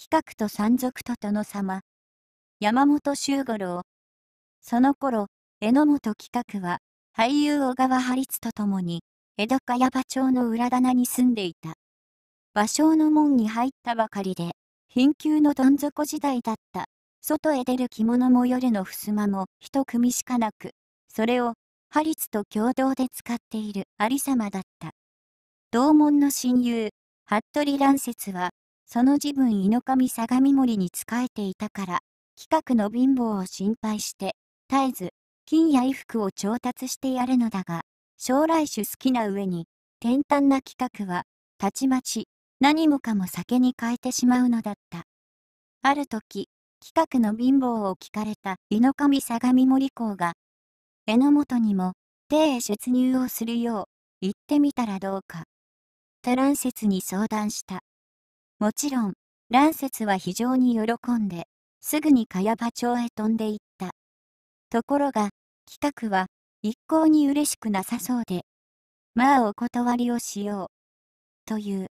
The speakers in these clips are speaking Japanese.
企画と山賊と殿様、山本周五郎。その頃、榎本企画は、俳優小川張律と共に、江戸茅場町の裏棚に住んでいた。芭蕉の門に入ったばかりで、貧窮のどん底時代だった。外へ出る着物も夜の襖も一組しかなく、それを、ハリと共同で使っている有様だった。同門の親友、服部蘭説は、その自分猪上相模森に仕えていたから、企画の貧乏を心配して、絶えず、金や衣服を調達してやるのだが、将来種好きな上に、天端な企画は、たちまち、何もかも酒に変えてしまうのだった。ある時、企画の貧乏を聞かれた猪上相模森公が、榎本にも、帝へ出入をするよう、言ってみたらどうか。トランセツに相談した。もちろん、乱雪は非常に喜んで、すぐに茅場町へ飛んでいった。ところが、企画は、一向に嬉しくなさそうで、まあお断りをしよう。という。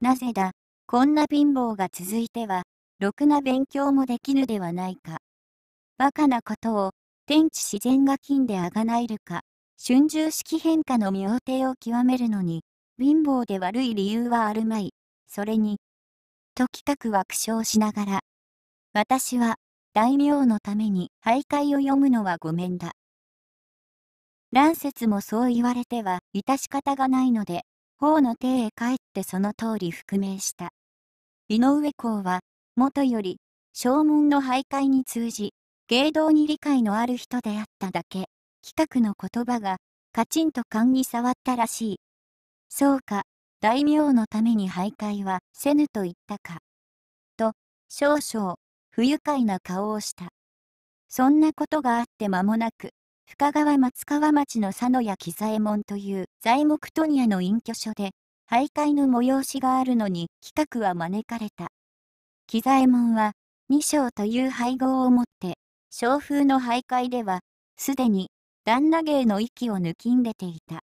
なぜだ、こんな貧乏が続いては、ろくな勉強もできぬではないか。バカなことを、天地自然が金であがないるか、春秋式変化の妙定を極めるのに、貧乏で悪い理由はあるまい。それに、と企画は苦笑しながら、私は大名のために徘徊を読むのはごめんだ。乱説もそう言われては致し方がないので、頬の手へ帰ってその通り覆面した。井上公は、元より、正門の徘徊に通じ、芸道に理解のある人であっただけ、企画の言葉が、カチンと勘に触ったらしい。そうか、大名のために徘徊はせぬと言ったか。と、少々、不愉快な顔をした。そんなことがあって間もなく、深川松川町の佐野屋木左衛門という材木問屋の隠居所で、徘徊の催しがあるのに企画は招かれた。木左衛門は、二章という配合をもって、小風の徘徊では、すでに、旦那芸の息を抜きんでていた。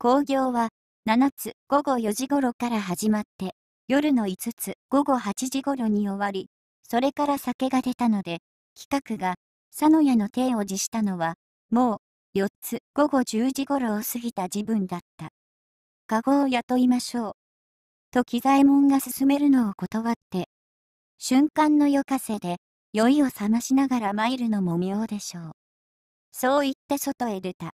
興行は、7つ午後4時頃から始まって、夜の5つ午後8時頃に終わり、それから酒が出たので、企画が佐野屋の手を辞したのは、もう4つ午後10時頃を過ぎた自分だった。籠を雇いましょう。と木左衛門が進めるのを断って、瞬間の夜風で酔いを覚ましながら参るのも妙でしょう。そう言って外へ出た。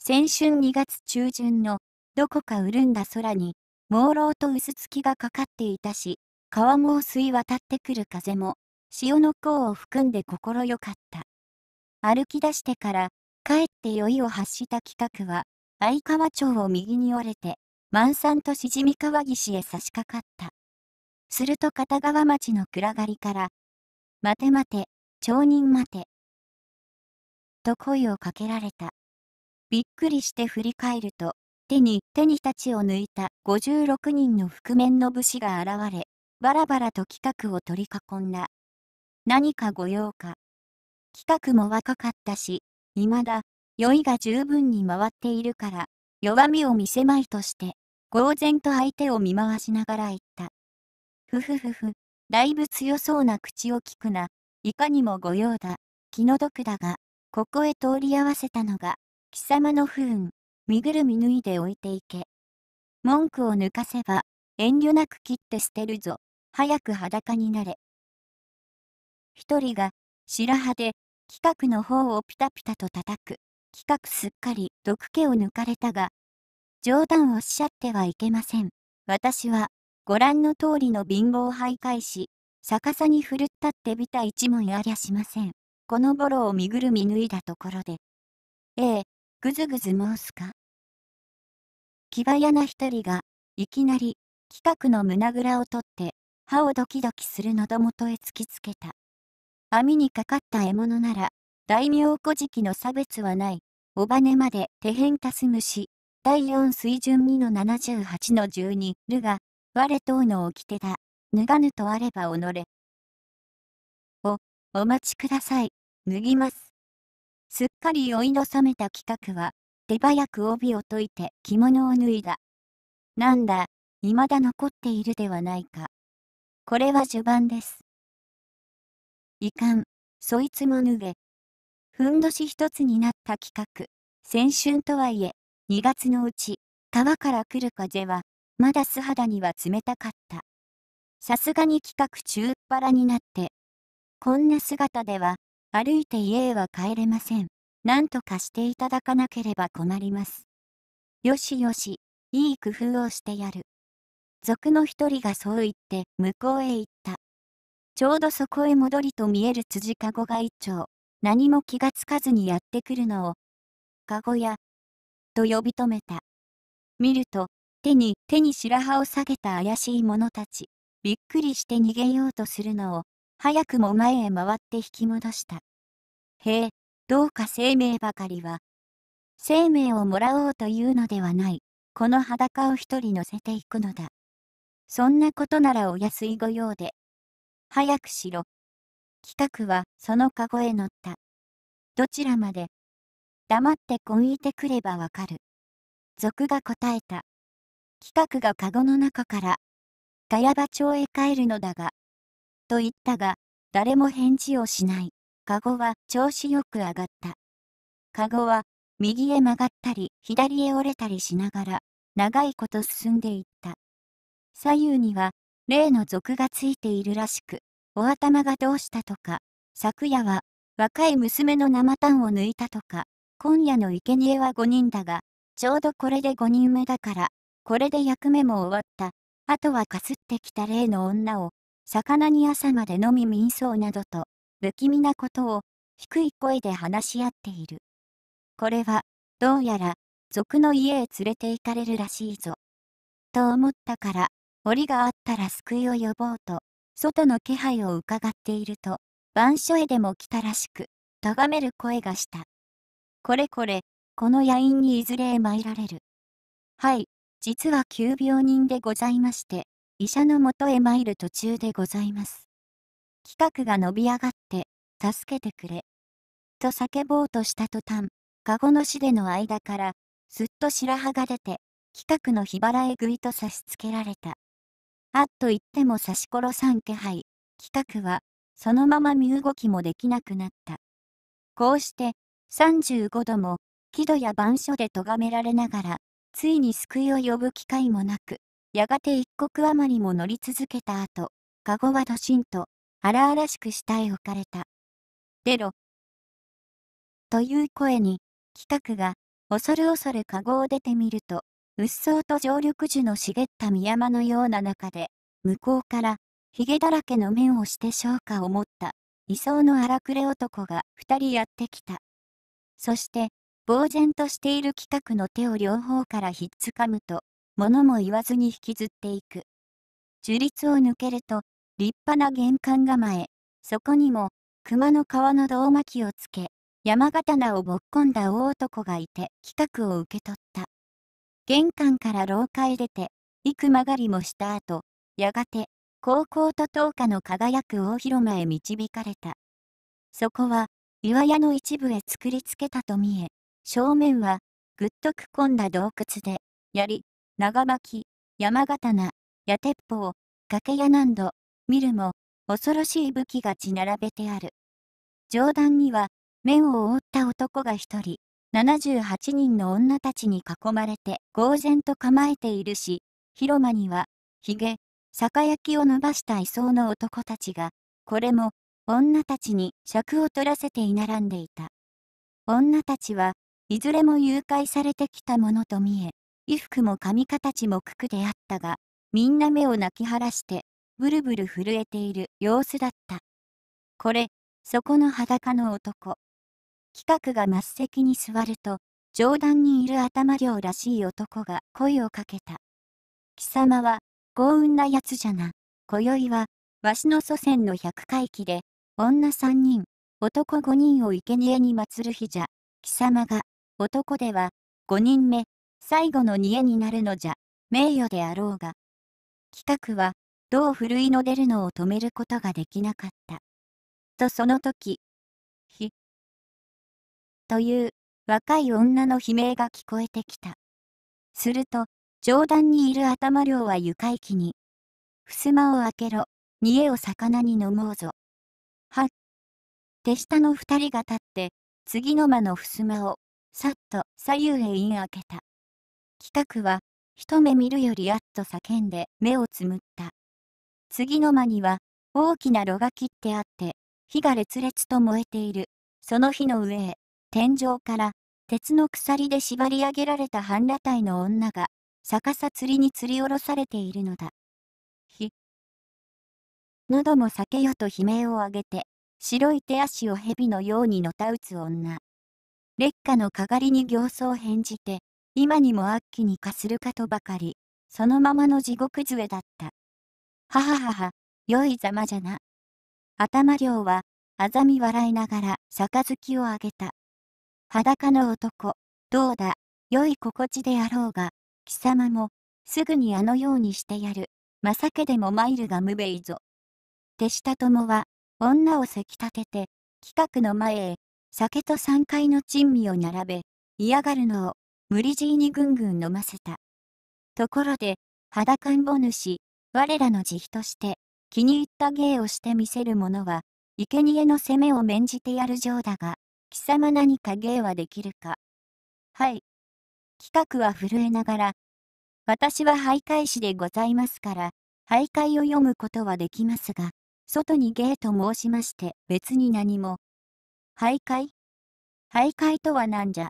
先春2月中旬のどこか潤んだ空に、朦朧と薄月がかかっていたし、川も吸い渡ってくる風も、潮の甲を含んで心よかった。歩き出してから、帰って酔いを発した企画は、相川町を右に折れて、満山としじみ川岸へ差し掛かった。すると片側町の暗がりから、待て待て、町人待て。と声をかけられた。びっくりして振り返ると、手に手にたちを抜いた56人の覆面の武士が現れ、バラバラと企画を取り囲んだ。何か御用か。企画も若かったし、未だ、酔いが十分に回っているから、弱みを見せまいとして、呆然と相手を見回しながら言った。ふふふふ、だいぶ強そうな口を聞くな、いかにも御用だ、気の毒だが、ここへ通り合わせたのが、貴様の不運。身ぐるみ脱いで置いていけ。文句を抜かせば、遠慮なく切って捨てるぞ。早く裸になれ。一人が、白羽で、企画の方をピタピタと叩く。企画すっかり毒気を抜かれたが、冗談をおっしゃってはいけません。私は、ご覧の通りの貧乏徘徊し、逆さに振るったってびた一文ありゃしません。このボロを身ぐるみ脱いだところで。ええ、ぐずぐず申すか。キバヤナ一人が、いきなり、企画の胸ぐらを取って、歯をドキドキする喉元へ突きつけた。網にかかった獲物なら、大名古事記の差別はない、尾羽まで手変たす虫、第4水準2の78の12、るが、我等の掟だ、脱がぬとあれば己。お、お待ちください、脱ぎます。すっかり酔いの覚めた企画は、手早く帯を解いて着物を脱いだ。なんだ、未だ残っているではないか。これは序盤です。いかん、そいつも脱げ。ふんどし一つになった企画。先春とはいえ、2月のうち、川から来る風は、まだ素肌には冷たかった。さすがに企画中っ腹になって、こんな姿では、歩いて家へは帰れません。何とかしていただかなければ困ります。よしよし、いい工夫をしてやる。族の一人がそう言って向こうへ行った。ちょうどそこへ戻りと見える辻籠が一丁、何も気がつかずにやってくるのを、籠ごや、と呼び止めた。見ると、手に手に白羽を下げた怪しい者たち、びっくりして逃げようとするのを、早くも前へ回って引き戻した。へえ、どうか生命ばかりは、生命をもらおうというのではない、この裸を一人乗せていくのだ。そんなことならお安い御用で。早くしろ。企画はそのカゴへ乗った。どちらまで黙ってこんいてくればわかる。俗が答えた。企画がカゴの中から、ガヤ町へ帰るのだが、と言ったが、誰も返事をしない。カゴは調子よく上がった。カゴは右へ曲がったり左へ折れたりしながら長いこと進んでいった。左右には例の賊がついているらしく、お頭がどうしたとか、昨夜は若い娘の生炭を抜いたとか、今夜の生贄は5人だが、ちょうどこれで5人目だから、これで役目も終わった。あとはかすってきた例の女を、魚に朝まで飲み民葬などと、不気味なことを低い声で話し合っている。これは、どうやら、賊の家へ連れて行かれるらしいぞ。と思ったから、檻があったら救いを呼ぼうと、外の気配をうかがっていると、番所へでも来たらしく、とがめる声がした。これこれ、この野因にいずれへ参られる。はい、実は急病人でございまして、医者のもとへ参る途中でございます。企画が伸び上がって、助けてくれ。と叫ぼうとした途端、籠の死での間から、すっと白羽が出て、企画の日払え食いと差しつけられた。あっと言っても差し殺さん気配、企画は、そのまま身動きもできなくなった。こうして、35度も、木戸や板書で咎められながら、ついに救いを呼ぶ機会もなく、やがて一刻余りも乗り続けた後、籠はどしんと、荒々しくしたい置かれた。出ろ。という声に、企画が、恐る恐る籠を出てみると、うっそうと常緑樹の茂った宮山のような中で、向こうから、ひげだらけの面をしてしょうか思った、理想の荒くれ男が二人やってきた。そして、呆然としている企画の手を両方からひっつかむと、物も言わずに引きずっていく。樹立を抜けると、立派な玄関構え。そこにも、熊の皮の胴巻きをつけ、山刀をぼっこんだ大男がいて、企画を受け取った。玄関から廊下へ出て、幾曲がりもした後、やがて、高校と10日の輝く大広間へ導かれた。そこは、岩屋の一部へ作りつけたと見え、正面は、ぐっとくこんだ洞窟で、槍、長巻山刀、矢鉄砲、掛け屋など、見るも、恐ろしい武器が血並べてある。上段には、面を覆った男が一人、78人の女たちに囲まれて、呆然と構えているし、広間には、髭、酒焼きを伸ばした位相の男たちが、これも、女たちに尺を取らせて居並んでいた。女たちは、いずれも誘拐されてきたものと見え、衣服も髪形も九九であったが、みんな目を泣き晴らして、ブルブル震えている様子だった。これ、そこの裸の男。企画が末席に座ると、上段にいる頭領らしい男が声をかけた。貴様は、幸運なやつじゃな。今宵は、わしの祖先の百回忌で、女三人、男五人を生贄に祀る日じゃ。貴様が、男では、五人目、最後の贄になるのじゃ。名誉であろうが。企画は、どうふるいの出るのを止めることができなかった。とその時、ひ、という若い女の悲鳴が聞こえてきた。すると、上段にいる頭領は床快きに、襖を開けろ、煮えを魚に飲もうぞ。はっ。手下の二人が立って、次の間の襖を、さっと左右へン。開けた。企画は、一目見るよりあっと叫んで目をつむった。次の間には、大きな炉が切ってあって、火が烈烈と燃えている。その火の上へ、天井から、鉄の鎖で縛り上げられた半裸体の女が、逆さ釣りに釣り下ろされているのだ。火。喉も避けよと悲鳴を上げて、白い手足を蛇のようにのたうつ女。劣化のかがりに形相変じて、今にも悪鬼に化するかとばかり、そのままの地獄杖だった。はははは、良いざまじゃな。頭量は、あざみ笑いながら、杯をあげた。裸の男、どうだ、良い心地であろうが、貴様も、すぐにあのようにしてやる。まさけでもマイルがむべいぞ。手下友は、女をせき立てて、企画の前へ、酒と三階の珍味を並べ、嫌がるのを、無理じいにぐんぐん飲ませた。ところで、裸んぼ主、我らの慈悲として、気に入った芸をしてみせる者は、生贄の責めを免じてやる情だが、貴様何か芸はできるか。はい。企画は震えながら、私は徘徊師でございますから、徘徊を読むことはできますが、外に芸と申しまして別に何も。徘徊徘徊とは何じゃ。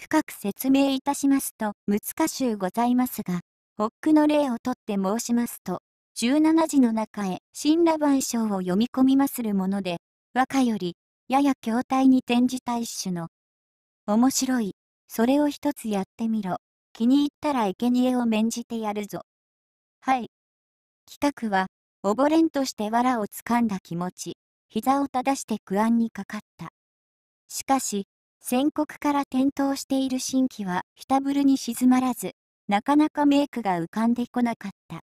深く説明いたしますと難しゅうございますが、ホックの例をとって申しますと、17字の中へ神羅万象を読み込みまするもので、和歌より、やや筐体に転じた一種の、面白い、それを一つやってみろ、気に入ったら生贄を免じてやるぞ。はい。企画は、おぼれんとして藁をつかんだ気持ち、膝を正して苦安にかかった。しかし、宣告から転倒している新規はひたぶるに静まらず、なかなかメイクが浮かんでこなかった。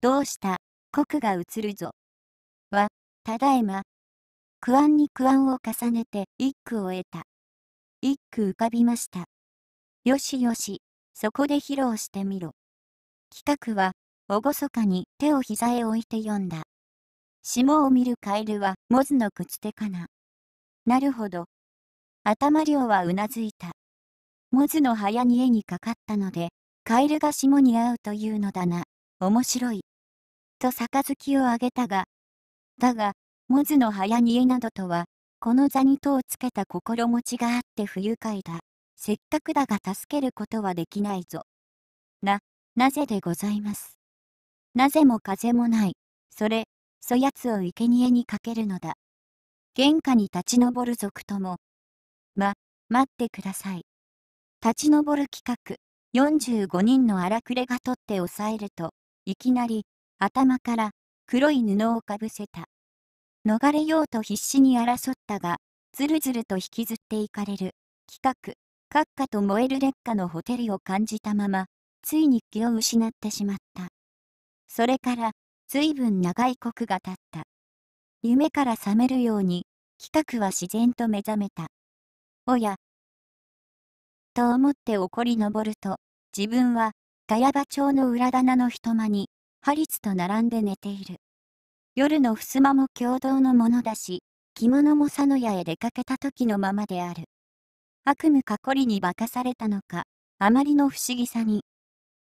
どうした、コクが映るぞ。は、ただいま。苦案に苦案を重ねて一句を得た。一句浮かびました。よしよし、そこで披露してみろ。企画は、おごそかに手を膝へ置いて読んだ。霜を見るカエルはモズの口手かな。なるほど。頭量はうなずいた。モズの早に絵にかかったので、カエルが霜に合うというのだな。面白い。と杯をあげたが、だが、モズの早煮えなどとは、この座に戸をつけた心持ちがあって不愉快だ。せっかくだが助けることはできないぞ。な、なぜでございます。なぜも風もない。それ、そやつを生贄にかけるのだ。玄関に立ち上る族とも。ま、待ってください。立ち上る企画。45人の荒くれが取って押さえると、いきなり、頭から黒い布をかぶせた。逃れようと必死に争ったが、ずるずると引きずっていかれる。企画、閣下と燃える劣化のホテルを感じたまま、ついに気を失ってしまった。それから、ずいぶん長い刻が経った。夢から覚めるように、企画は自然と目覚めた。おや、と思って怒り登ると、自分は、ガヤ町の裏棚の人間に、ハリツと並んで寝ている。夜の襖も共同のものだし、着物も佐野屋へ出かけた時のままである。悪夢かこりに化かされたのか、あまりの不思議さに、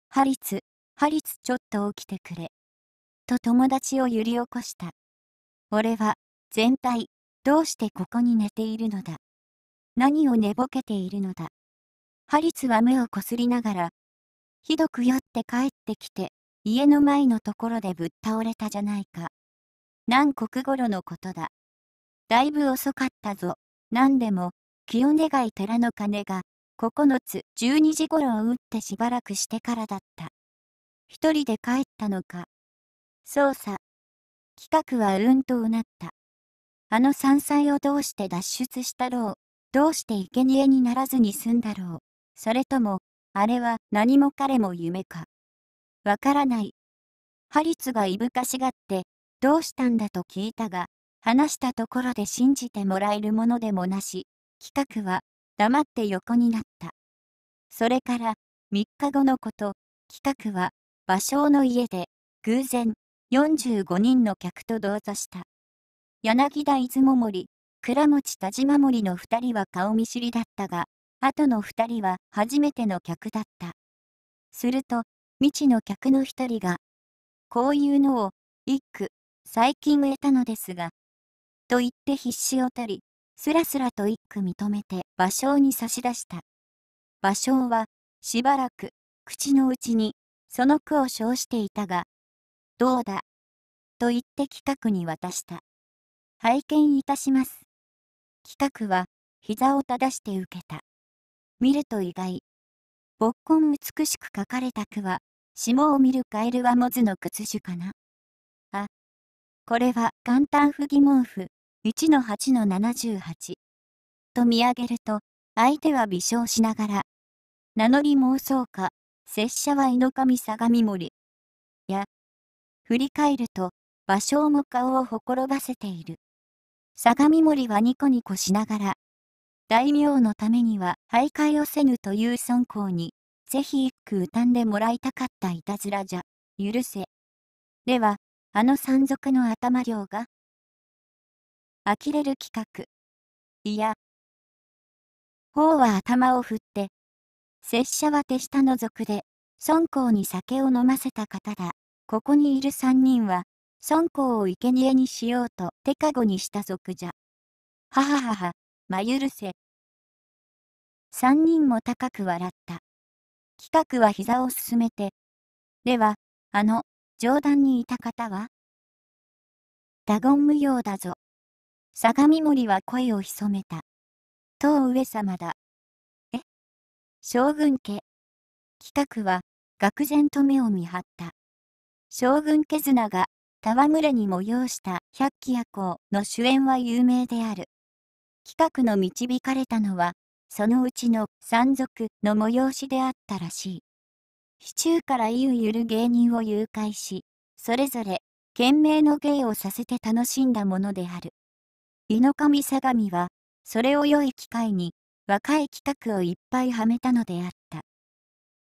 ハリツ、ハリツちょっと起きてくれ。と友達を揺り起こした。俺は、全体、どうしてここに寝ているのだ。何を寝ぼけているのだ。ハリスは目をこすりながら、ひどく酔って帰ってきて、家の前のところでぶっ倒れたじゃないか。何国頃のことだ。だいぶ遅かったぞ。何でも、清願い寺の鐘が、九つ十二時頃を打ってしばらくしてからだった。一人で帰ったのか。そうさ。企画はうんとうなった。あの山菜をどうして脱出したろう。どうして生贄にならずに済んだろう。それとも、あれは何も彼も夢か。わからない。ハリツがいぶかしがって、どうしたんだと聞いたが、話したところで信じてもらえるものでもなし、企画は黙って横になった。それから3日後のこと、企画は芭蕉の家で偶然45人の客と同座した。柳田出雲森、倉持田島森の2人は顔見知りだったが、後の2人は初めての客だった。すると、未知の客の1人が、こういうのを、一句、最近得たのですが、と言って必死をたり、すらすらと一句認めて芭蕉に差し出した。芭蕉は、しばらく、口の内に、その句を称していたが、どうだ、と言って企画に渡した。拝見いたします。企画は、膝を正して受けた。見ると意外。ぼっこん美しく書かれた句は、霜を見るカエルはモズの屈樹かな。あ、これは簡単不疑問符、1の8の78。と見上げると、相手は微笑しながら、名乗り妄想家、拙者は井の神相模森。や、振り返ると、芭蕉も顔をほころばせている。相模森はニコニコしながら、大名のためには徘徊をせぬという孫公に、ぜひ一句歌んでもらいたかったいたずらじゃ、許せ。では、あの山賊の頭領が呆れる企画。いや。頬は頭を振って、拙者は手下の族で、孫公に酒を飲ませた方だ。ここにいる三人は、孫公を生贄にしようと手籠にした族じゃ。はははは。ゆるせ。三人も高く笑った。企画は膝を進めて。では、あの、上段にいた方は多言無用だぞ。相模森は声を潜めた。当上様だ。え将軍家。企画は、愕然と目を見張った。将軍家綱が、戯れに催した百鬼夜行の主演は有名である。企画の導かれたのは、そのうちの山賊の催しであったらしい。市中からゆうゆる芸人を誘拐し、それぞれ、懸命の芸をさせて楽しんだものである。井の上相模は、それを良い機会に、若い企画をいっぱいはめたのであった。